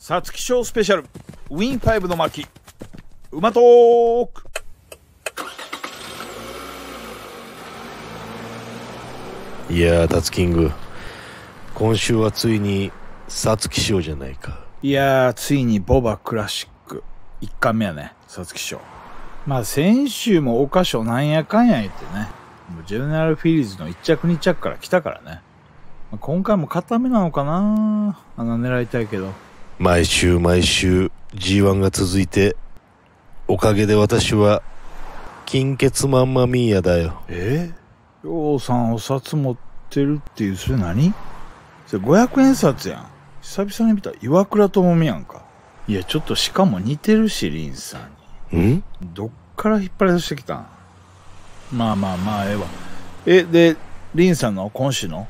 皐月賞スペシャルウィン5の巻馬トークいやータツキング今週はついに皐月賞じゃないかいやーついにボバクラシック1巻目やね皐月賞まあ先週もお菓子なんやかんや言ってねもうジェネラルフィリーズの1着2着から来たからね今回も固めなのかなあ穴狙いたいけど。毎週毎週 G1 が続いて、おかげで私は、金欠マンマミーヤだよ。えようさんお札持ってるっていう、それ何それ500円札やん。久々に見た岩倉智美やんか。いや、ちょっとしかも似てるし、リンさんに。んどっから引っ張り出してきたんまあまあまあ、ええわ。え、で、リンさんの今週の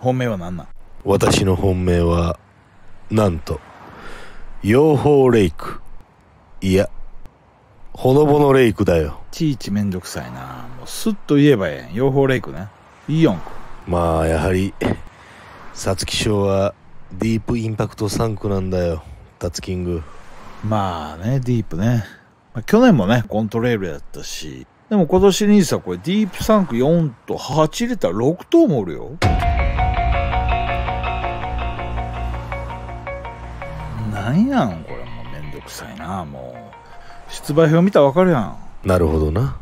本命は何なん私の本命は、なんと、養蜂レイク。いや、ほのぼのレイクだよ。ちいちめんどくさいな。もうすっと言えばええ。養蜂レイクね。いいよんか。まあ、やはり、皐月賞はディープインパクト3区なんだよ。タツキング。まあね、ディープね。まあ、去年もね、コントレールやったし。でも今年にさ、これディープ3区4と8入れたら6頭もおるよ。なんやんこれもうめんどくさいなもう出馬表見たらわかるやんなるほどな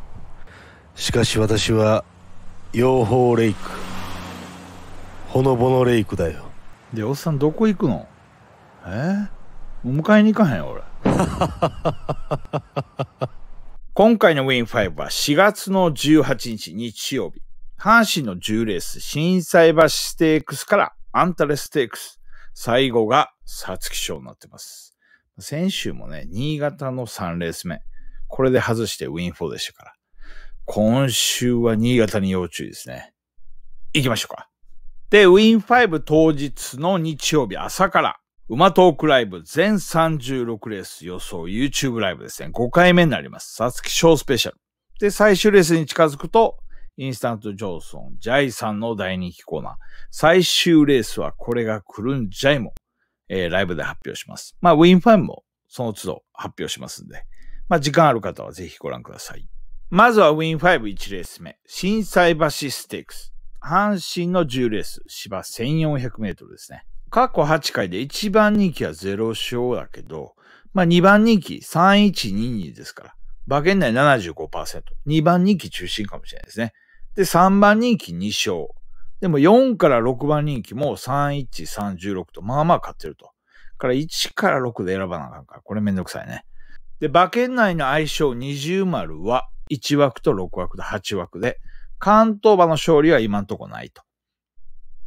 しかし私は養蜂レイクほのぼのレイクだよでおっさんどこ行くのえお迎えに行かへん俺 今回の Win5 は4月の18日日曜日阪神の10レース心斎橋ステークスからアンタレステークス最後が皐月賞になってます。先週もね、新潟の3レース目。これで外してウィン4でしたから。今週は新潟に要注意ですね。行きましょうか。で、ウィン5当日の日曜日朝から、馬トークライブ全36レース予想 YouTube ライブですね。5回目になります。サツキショースペシャル。で、最終レースに近づくと、インスタント・ジョンソン、ジャイさんの大人気コーナー。最終レースはこれが来るんじゃいも、えー、ライブで発表します。まあ、ウィンファンもその都度発表しますんで、まあ、時間ある方はぜひご覧ください。まずはウィンファイブ1レース目、震災橋ステークス。阪神の10レース、芝1400メートルですね。過去8回で1番人気は0勝だけど、まあ、2番人気3122ですから、馬券内75%。2番人気中心かもしれないですね。で、3番人気2勝。でも4から6番人気も3、1、3、16と、まあまあ勝ってると。から1から6で選ばなあかんから、これめんどくさいね。で、馬券内の相性20丸は1枠と6枠で8枠で、関東馬の勝利は今んとこないと。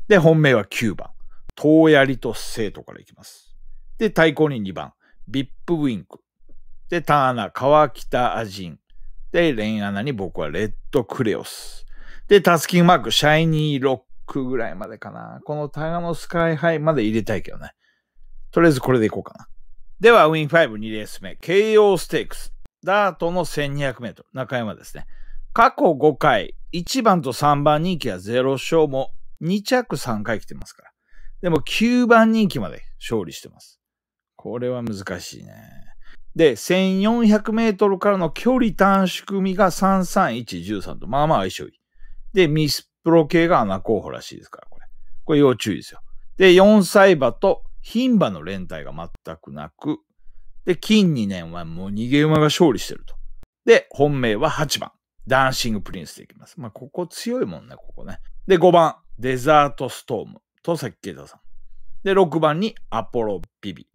で、本命は9番。遠槍と生徒からいきます。で、対抗に2番。ビップウィンク。で、ターナ、川北アジン。で、レンアナに僕はレッドクレオス。で、タスキングマーク、シャイニーロックぐらいまでかな。このタガノスカイハイまで入れたいけどね。とりあえずこれでいこうかな。では、ウィン52レース目、KO ステークス。ダートの1200メートル、中山ですね。過去5回、1番と3番人気は0勝も、2着3回来てますから。でも9番人気まで勝利してます。これは難しいね。で、1400メートルからの距離短縮みが33113と、まあまあ相性いい。で、ミスプロ系が穴候補らしいですから、これ。これ要注意ですよ。で、4歳馬と牝馬の連帯が全くなく、で、金2年はもう逃げ馬が勝利してると。で、本命は8番、ダンシングプリンスでいきます。まあ、ここ強いもんね、ここね。で、5番、デザートストーム、戸崎計太さん。で、6番にアポロビビ。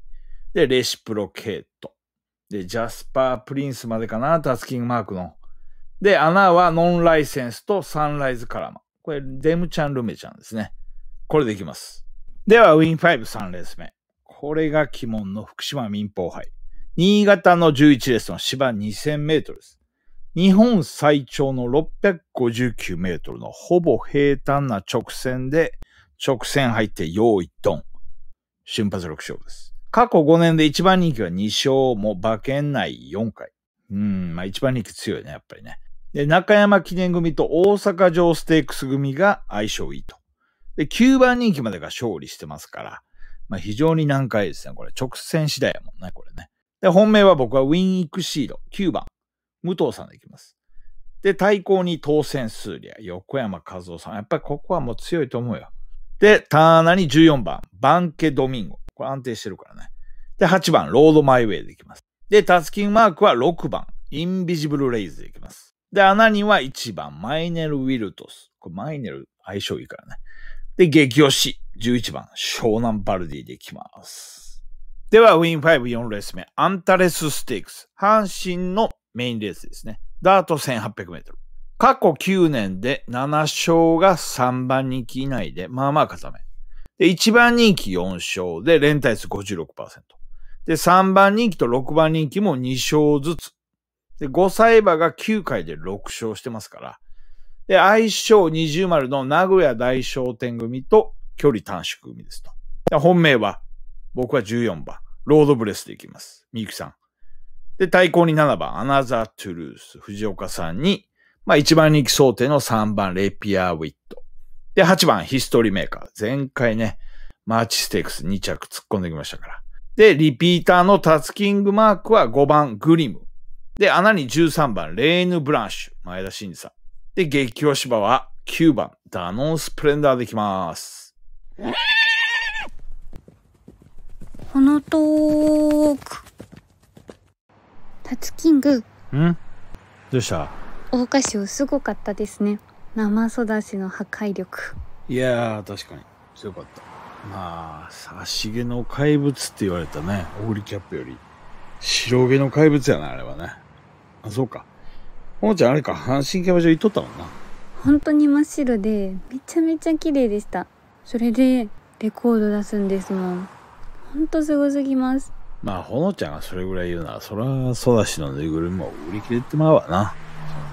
で、レシプロケート。で、ジャスパー・プリンスまでかな、タスキングマークの。で、穴はノンライセンスとサンライズカラマ。これ、デムちゃん、ルメちゃんですね。これでいきます。では、ウィン53レース目。これが鬼門の福島民放杯。新潟の11レースの芝2000メートルです。日本最長の659メートルのほぼ平坦な直線で、直線入って用1トン。瞬発6勝です。過去5年で一番人気は2勝も馬券内4回。うん、まあ番人気強いね、やっぱりね。で、中山記念組と大阪城ステークス組が相性いいと。で、9番人気までが勝利してますから、まあ非常に難解ですね。これ直線次第やもんね、これね。で、本命は僕はウィン・イクシード、9番、武藤さんでいきます。で、対抗に当選数理や横山和夫さん。やっぱりここはもう強いと思うよ。で、ターナに14番、バンケ・ドミンゴ。これ安定してるからね。で、8番、ロード・マイ・ウェイでいきます。で、タスキンマークは6番、インビジブル・レイズでいきます。で、穴には1番、マイネル・ウィルトス。これマイネル相性いいからね。で、激推し、11番、湘南バルディでいきます。では、ウィン54レース目、アンタレスステークス。阪神のメインレースですね。ダート1800メートル。過去9年で7勝が3番人気以内で、まあまあ固め。で、1番人気4勝で、連帯数56%。で、3番人気と6番人気も2勝ずつ。で、5歳馬が9回で6勝してますから。で、相性20丸の名古屋大商店組と距離短縮組ですと。本命は、僕は14番、ロードブレスでいきます。みゆきさん。で、対抗に7番、アナザー・トゥルース、藤岡さんに、まあ1番人気想定の3番、レピア・ウィット。で、8番、ヒストリーメーカー。前回ね、マーチステークス2着突っ込んできましたから。で、リピーターのタツキングマークは5番、グリム。で、穴に13番、レーヌ・ブランシュ、前田真二さん。で、激し芝は9番、ダノン・スプレンダーできます。このトーク。タツキング。んどうした大子をすごかったですね。生育ちの破壊力。いや確かに。強かった。まあ、さし毛の怪物って言われたね。オグリキャップより。白毛の怪物やな、あれはね。あ、そうか。ももちゃんあれか、阪神競馬場行っとったもんな。本当に真っ白で、めちゃめちゃ綺麗でした。それで、レコード出すんですもん。ほんとすごすぎます。まあ、ほのちゃんがそれぐらい言うなら、そら、ソダシのぬいぐるみも売り切れてまうわな。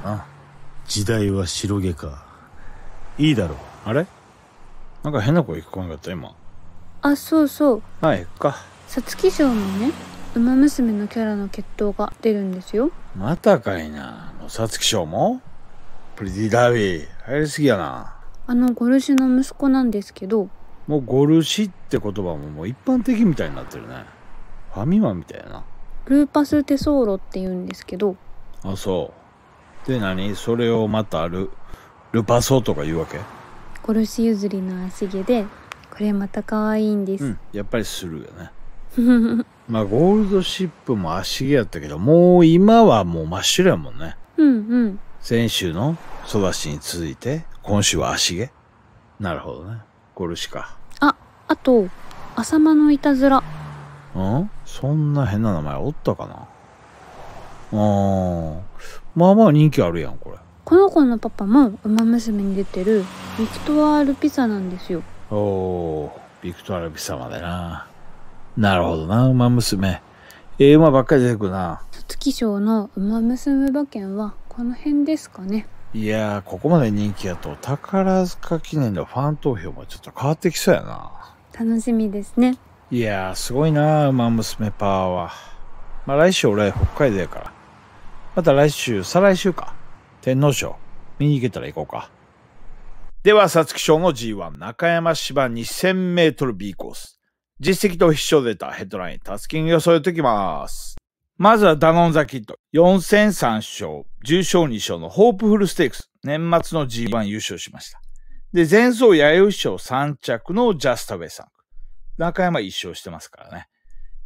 そうな。時代は白毛か。いいだろう。あれなんか変な声聞こえなかった、今。あ、そうそう。はい、か。皐月賞もね、ウマ娘のキャラの決闘が出るんですよまたかいな野沢月賞もプリティダービー入りすぎやなあのゴルシの息子なんですけどもうゴルシって言葉ももう一般的みたいになってるねファミマみたいなルーパステソーロって言うんですけどあそうで何それをまたルルパソとか言うわけゴルシ譲りの足毛でこれまた可愛いんです、うん、やっぱりするよね まあゴールドシップも足毛やったけど、もう今はもう真っ白やもんね。うんうん。先週のそばしに続いて、今週は足毛なるほどね。ゴルシか。あ、あと、浅間のいたずら。うんそんな変な名前おったかなあまあまあ人気あるやん、これ。この子のパパも、ウマ娘に出てる、ビクトワール・ピザなんですよ。おー、ビクトワール・ピザまでな。なるほどな、馬娘。ええ馬ばっかり出てくるな。皐月賞の馬娘馬券はこの辺ですかね。いやー、ここまで人気やと宝塚記念のファン投票もちょっと変わってきそうやな。楽しみですね。いやー、すごいな、馬娘パワーは。まあ来週俺北海道やから。また来週、再来週か。天皇賞、見に行けたら行こうか。では、皐月賞の G1 中山芝2 0 0 0ル B コース。実績と必勝データ、ヘッドライン、タスキングを添えておきます。まずはダノンザキッド。4戦3勝、10勝2勝のホープフルステークス。年末の G1 優勝しました。で、前走弥生賞3着のジャスタウェイさん。中山1勝してますからね。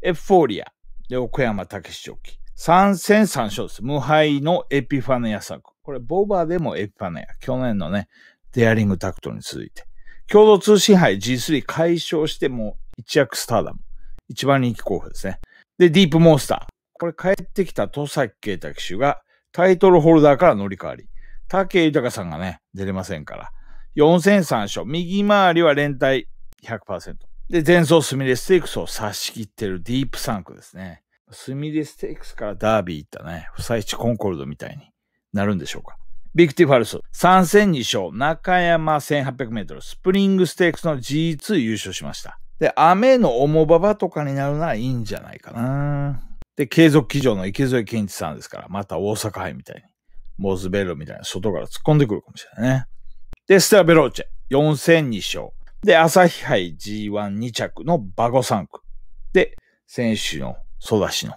エフフォーリア。で、奥山武史長期。3戦3勝です。無敗のエピファネアさん。これ、ボーバーでもエピファネア。去年のね、デアリングタクトに続いて。共同通信杯 G3 解消しても一躍スターダム。一番人気候補ですね。で、ディープモンスター。これ帰ってきた戸崎圭太騎手がタイトルホルダーから乗り換わり、武豊さんがね、出れませんから。4戦3勝。右回りは連帯100%。で、前走スミレステークスを差し切ってるディープサンクですね。スミレステークスからダービー行ったね、不採地コンコルドみたいになるんでしょうか。ビクティファルス。3戦2勝。中山1800メートル。スプリングステークスの G2 優勝しました。で、雨の重馬場とかになるならいいんじゃないかな。で、継続騎乗の池添健一さんですから、また大阪杯みたいに、モズベロみたいな外から突っ込んでくるかもしれないね。で、ステラベローチェ、4戦2勝。で、朝日杯 G12 着のバゴ3区。で、選手の育ちの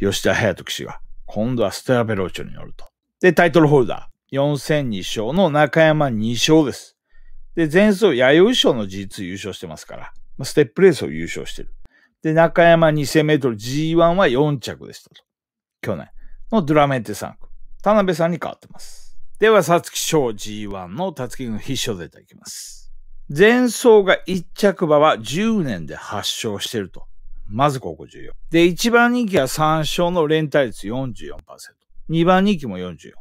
吉田隼人騎手が、今度はステラベローチェに乗ると。で、タイトルホルダー、4戦2勝の中山2勝です。で、前走弥生賞の G2 優勝してますから、ステップレースを優勝してる。で、中山2000メートル G1 は4着でしたと。去年のドラメンテ3区。田辺さんに変わってます。では、さつき賞 G1 のたつき軍必勝データだきます。前走が1着馬は10年で8勝してると。まずここ重要。で、1番人気は3勝の連帯率44%。2番人気も44。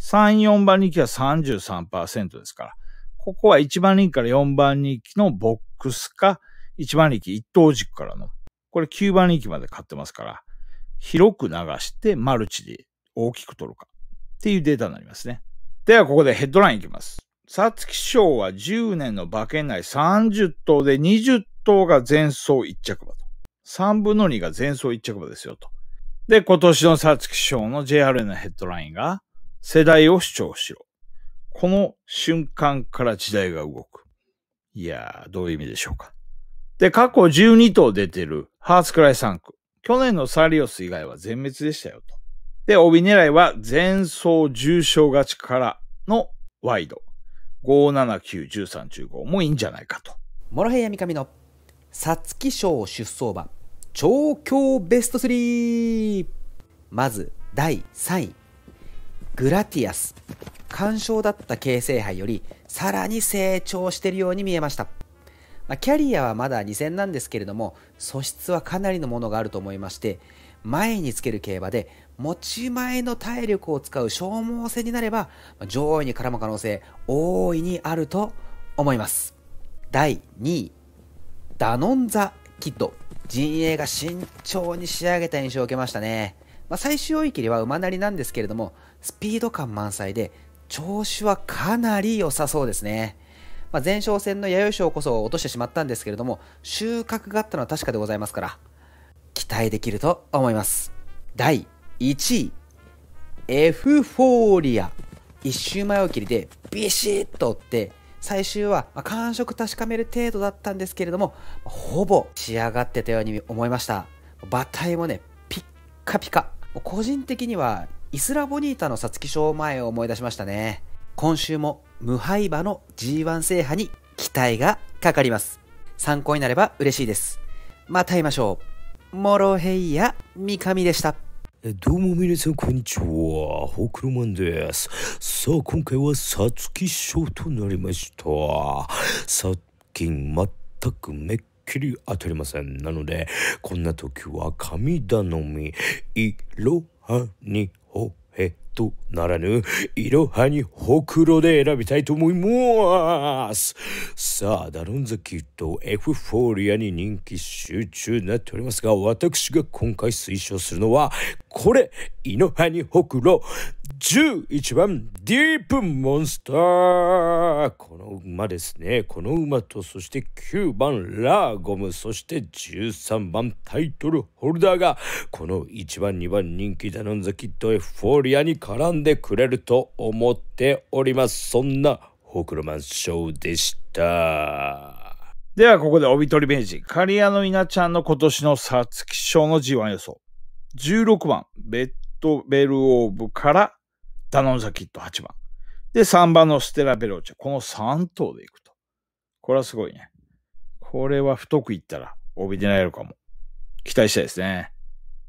3、4番人気は33%ですから。ここは1番人気から4番人気のボックスか1番力1等軸からの、これ9番力まで買ってますから、広く流してマルチで大きく取るかっていうデータになりますね。ではここでヘッドラインいきます。ツキ賞は10年の馬券内30頭で20頭が前走1着馬と。3分の2が前走1着馬ですよと。で、今年のツキ賞の JRA のヘッドラインが世代を主張しろ。この瞬間から時代が動く。いやー、どういう意味でしょうか。で、過去12頭出てるハーツクライサンク。去年のサリオス以外は全滅でしたよと。で、帯狙いは前走重傷勝ちからのワイド。579-13-15もいいんじゃないかと。モロヘイヤミカミの皐月賞出走馬超強ベスト3まず第3位グラティアス完勝だった形成杯よりさらに成長しているように見えましたまあ、キャリアはまだ2000なんですけれども、素質はかなりのものがあると思いまして、前につける競馬で持ち前の体力を使う消耗戦になれば、上位に絡む可能性、大いにあると思います。第2位、ダノンザ・キッド。陣営が慎重に仕上げた印象を受けましたね。まあ、最終追い切りは馬なりなんですけれども、スピード感満載で、調子はかなり良さそうですね。まあ、前哨戦の弥生賞こそ落としてしまったんですけれども、収穫があったのは確かでございますから、期待できると思います。第1位、エフフォーリア。一周前置きりでビシッと折って、最終は感触確かめる程度だったんですけれども、ほぼ仕上がってたように思いました。馬体もね、ピッカピカ。個人的にはイスラボニータの皐月賞前を思い出しましたね。今週も無敗馬の G1 制覇に期待がかかります。参考になれば嬉しいです。また会いましょう。モロヘイヤ三上でした。どうも皆さんこんにちは、ホクロマンです。さあ今回は皐月賞となりました。最近全くめっきり当たりません。なので、こんな時は神頼み、いろはにほへとならぬ、いろはにほくろで選びたいと思います。さあ、ダロンザキッド、エフフォーリアに人気集中になっておりますが、私が今回推奨するのは、これ、いろはにほくろ。11番ディープモンスターこの馬ですねこの馬とそして9番ラーゴムそして13番タイトルホルダーがこの1番2番人気ダノンザキッドエフフォーリアに絡んで、でくれると思っております。そんなホクロマンショーでした。ではここで帯取り名人、刈谷の稲ちゃんの今年の皐月賞の G1 予想。16番、ベッドベルオーブからダノンザキット8番。で、3番のステラベローチェ。この3頭でいくと。これはすごいね。これは太くいったら帯でられるかも。期待したいですね。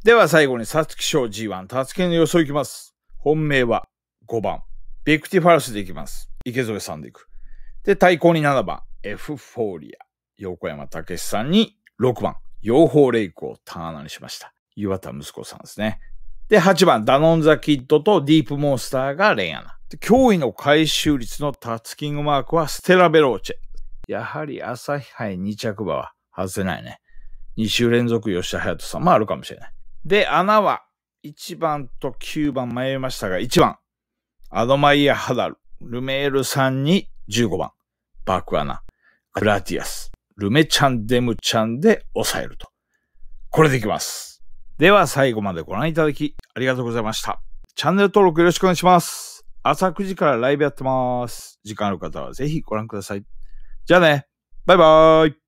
では最後に皐月賞 G1、たつけの予想いきます。本命は5番、ビクティファルスでいきます。池添さんでいく。で、対抗に7番、エフフォーリア。横山武さんに6番、養蜂レイクをターナにしました。岩田息子さんですね。で、8番、ダノンザキッドとディープモンスターがレイアナ。驚異の回収率のタッツキングマークはステラベローチェ。やはり朝日杯2着馬は外せないね。2週連続吉田隼人さんもあるかもしれない。で、穴は1番と9番迷いましたが、1番、アドマイヤ・ハダル、ルメールさんに15番、バークアナ、グラティアス、ルメちゃん、デムちゃんで抑えると。これでいきます。では最後までご覧いただきありがとうございました。チャンネル登録よろしくお願いします。朝9時からライブやってます。時間ある方はぜひご覧ください。じゃあね。バイバーイ。